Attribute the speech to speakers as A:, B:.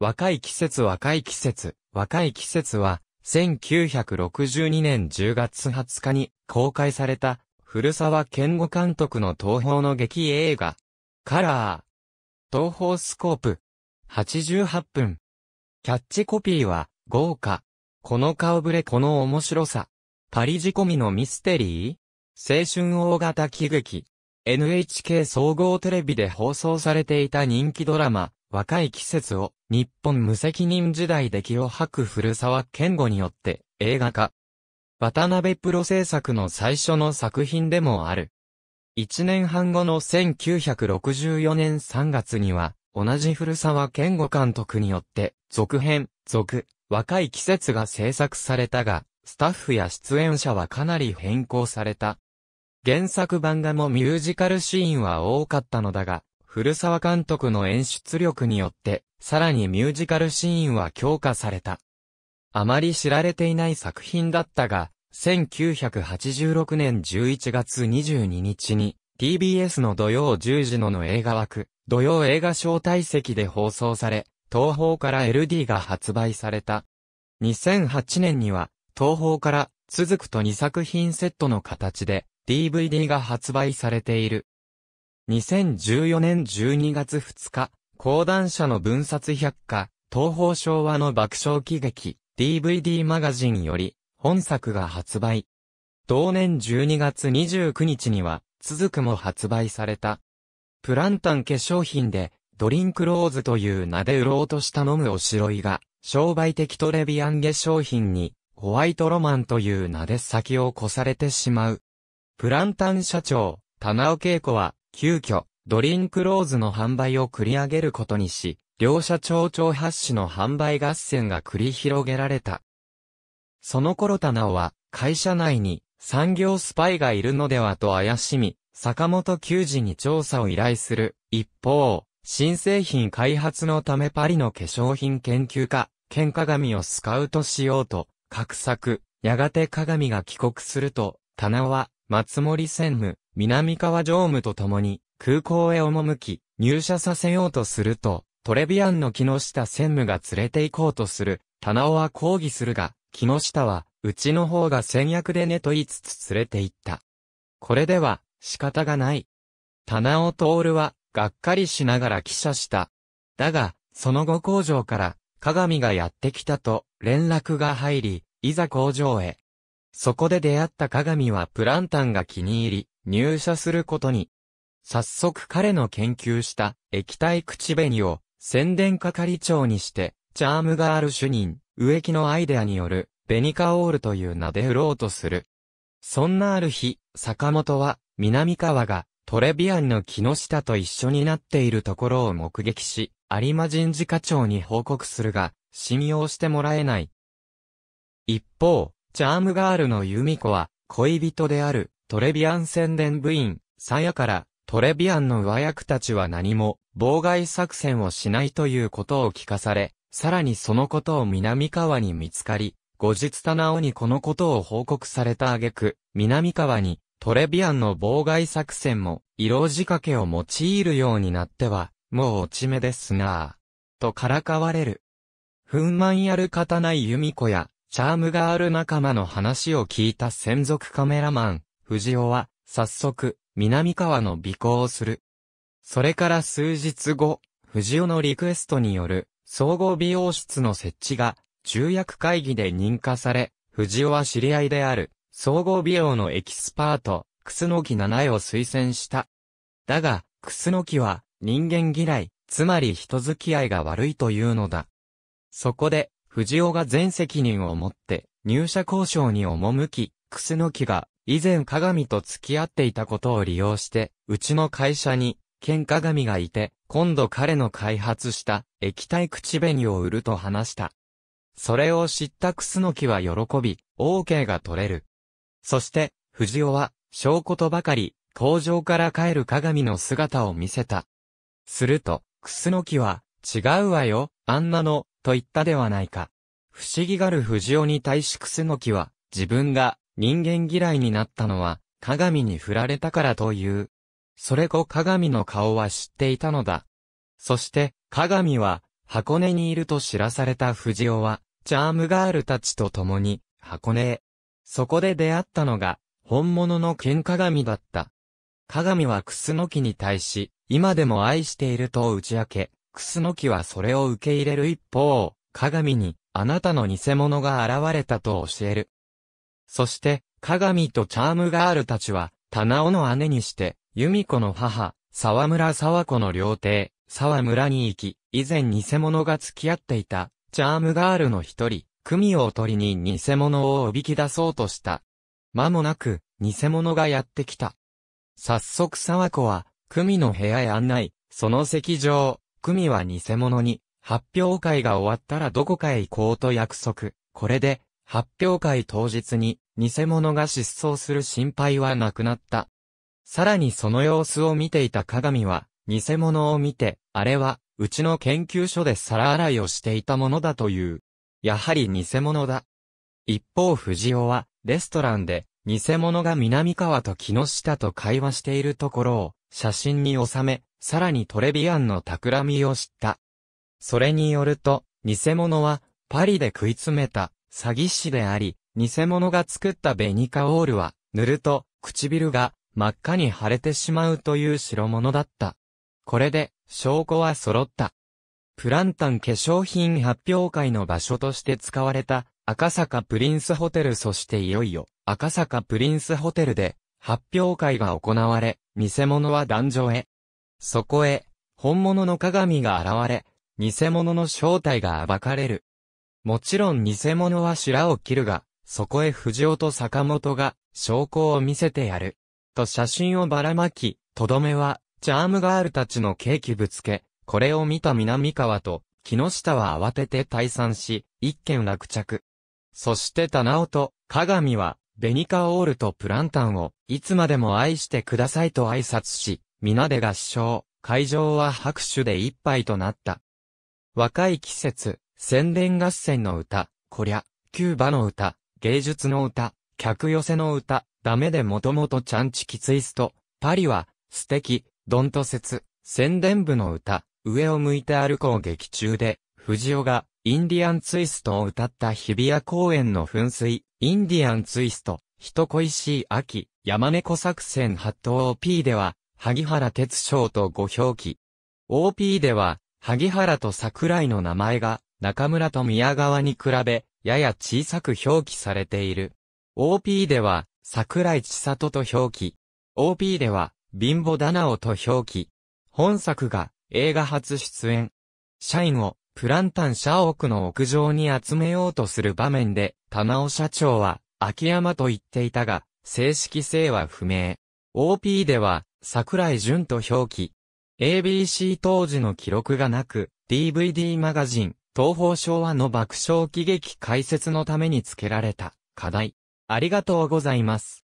A: 若い季節若い季節、若い季節は、1962年10月20日に公開された、古沢健吾監督の東方の劇映画、カラー、東方スコープ、88分。キャッチコピーは、豪華。この顔ぶれこの面白さ。パリ仕込みのミステリー青春大型喜劇。NHK 総合テレビで放送されていた人気ドラマ、若い季節を日本無責任時代で気を吐く古沢健吾によって映画化。渡辺プロ制作の最初の作品でもある。一年半後の1964年3月には、同じ古沢健吾監督によって、続編、続、若い季節が制作されたが、スタッフや出演者はかなり変更された。原作版画もミュージカルシーンは多かったのだが、古沢監督の演出力によって、さらにミュージカルシーンは強化された。あまり知られていない作品だったが、1986年11月22日に、TBS の土曜10時のの映画枠、土曜映画招待席で放送され、東宝から LD が発売された。2008年には、東宝から、続くと2作品セットの形で、DVD が発売されている。2014年12月2日、講談社の分冊百科、東方昭和の爆笑喜劇、DVD マガジンより、本作が発売。同年12月29日には、続くも発売された。プランタン化粧品で、ドリンクローズという名で売ろうとした飲むおしろいが、商売的トレビアン化粧品に、ホワイトロマンという名で先を越されてしまう。プランタン社長、棚尾恵子は、急遽、ドリンクローズの販売を繰り上げることにし、両社長長発誌の販売合戦が繰り広げられた。その頃田尾は、会社内に産業スパイがいるのではと怪しみ、坂本九児に調査を依頼する。一方、新製品開発のためパリの化粧品研究家、剣鏡をスカウトしようと、画策、やがて鏡が帰国すると、棚は、松森専務、南川常務と共に空港へ赴き、入社させようとすると、トレビアンの木下専務が連れて行こうとする、棚尾は抗議するが、木下は、うちの方が戦略でねと言いつつ連れて行った。これでは、仕方がない。棚尾徹は、がっかりしながら記者した。だが、その後工場から、鏡がやってきたと、連絡が入り、いざ工場へ。そこで出会った鏡はプランタンが気に入り、入社することに。早速彼の研究した液体口紅を宣伝係長にして、チャームガール主任、植木のアイデアによるベニカオールという名で売ろうとする。そんなある日、坂本は南川がトレビアンの木下と一緒になっているところを目撃し、有馬人事課長に報告するが、信用してもらえない。一方、チャームガールの由美子は、恋人であるトレビアン宣伝部員、サヤから、トレビアンの上役たちは何も、妨害作戦をしないということを聞かされ、さらにそのことを南川に見つかり、後日棚尾にこのことを報告された挙句、南川に、トレビアンの妨害作戦も、色仕掛けを用いるようになっては、もう落ち目ですなぁ。とからかわれる。ふんまんやる方ない由美子や、チャームガール仲間の話を聞いた専属カメラマン、藤尾は、早速、南川の尾行をする。それから数日後、藤尾のリクエストによる、総合美容室の設置が、重役会議で認可され、藤尾は知り合いである、総合美容のエキスパート、楠木七重を推薦した。だが、楠木は、人間嫌い、つまり人付き合いが悪いというのだ。そこで、藤尾が全責任を持って、入社交渉に赴き、楠木が以前鏡と付き合っていたことを利用して、うちの会社に、剣鏡がいて、今度彼の開発した液体口紅を売ると話した。それを知った楠木は喜び、OK が取れる。そして、藤尾は、証拠とばかり、工場から帰る鏡の姿を見せた。すると、楠木は、違うわよ、あんなの、と言ったではないか。不思議がる藤尾に対し楠木は、自分が、人間嫌いになったのは、鏡に振られたからという。それこ鏡の顔は知っていたのだ。そして、鏡は、箱根にいると知らされた藤尾は、チャームガールたちと共に、箱根へ。そこで出会ったのが、本物の剣鏡だった。鏡はクスノキに対し、今でも愛していると打ち明け、クスノキはそれを受け入れる一方、鏡に、あなたの偽物が現れたと教える。そして、鏡とチャームガールたちは、棚尾の姉にして、由美子の母、沢村沢子の料亭、沢村に行き、以前偽物が付き合っていた、チャームガールの一人、組を取りに偽物をおびき出そうとした。間もなく、偽物がやってきた。早速沢子は、組の部屋へ案内、その席上、組は偽物に、発表会が終わったらどこかへ行こうと約束。これで、発表会当日に偽物が失踪する心配はなくなった。さらにその様子を見ていた鏡は、偽物を見て、あれは、うちの研究所で皿洗いをしていたものだという。やはり偽物だ。一方藤尾は、レストランで、偽物が南川と木下と会話しているところを、写真に収め、さらにトレビアンの企みを知った。それによると、偽物は、パリで食い詰めた、詐欺師であり、偽物が作ったベニカオールは、塗ると、唇が真っ赤に腫れてしまうという代物だった。これで、証拠は揃った。プランタン化粧品発表会の場所として使われた、赤坂プリンスホテルそしていよいよ、赤坂プリンスホテルで、発表会が行われ、偽物は壇上へ。そこへ、本物の鏡が現れ、偽物の正体が暴かれる。もちろん偽物は白を切るが、そこへ藤尾と坂本が、証拠を見せてやる。と写真をばらまき、とどめは、チャームガールたちのケーキぶつけ、これを見た南川と、木下は慌てて退散し、一件落着。そして棚尾と、鏡は、ベニカオールとプランタンを、いつまでも愛してくださいと挨拶し、皆で合唱、会場は拍手で一杯となった。若い季節、宣伝合戦の歌、こりゃ、キューバの歌、芸術の歌、客寄せの歌、ダメでもともとちゃんちきツイスト、パリは、素敵、ドンと説、宣伝部の歌、上を向いて歩こう劇中で、藤尾が、インディアンツイストを歌った日比谷公園の噴水、インディアンツイスト、人恋しい秋、山猫作戦発動 OP では、萩原哲章とご表記。OP では、萩原と桜井の名前が中村と宮川に比べ、やや小さく表記されている。OP では、桜井千里と表記。OP では、貧乏だなおと表記。本作が映画初出演。社員をプランタン社屋の屋上に集めようとする場面で、棚尾社長は秋山と言っていたが、正式性は不明。OP では、桜井淳と表記。ABC 当時の記録がなく、DVD マガジン、東方昭和の爆笑喜劇解説のために付けられた課題。ありがとうございます。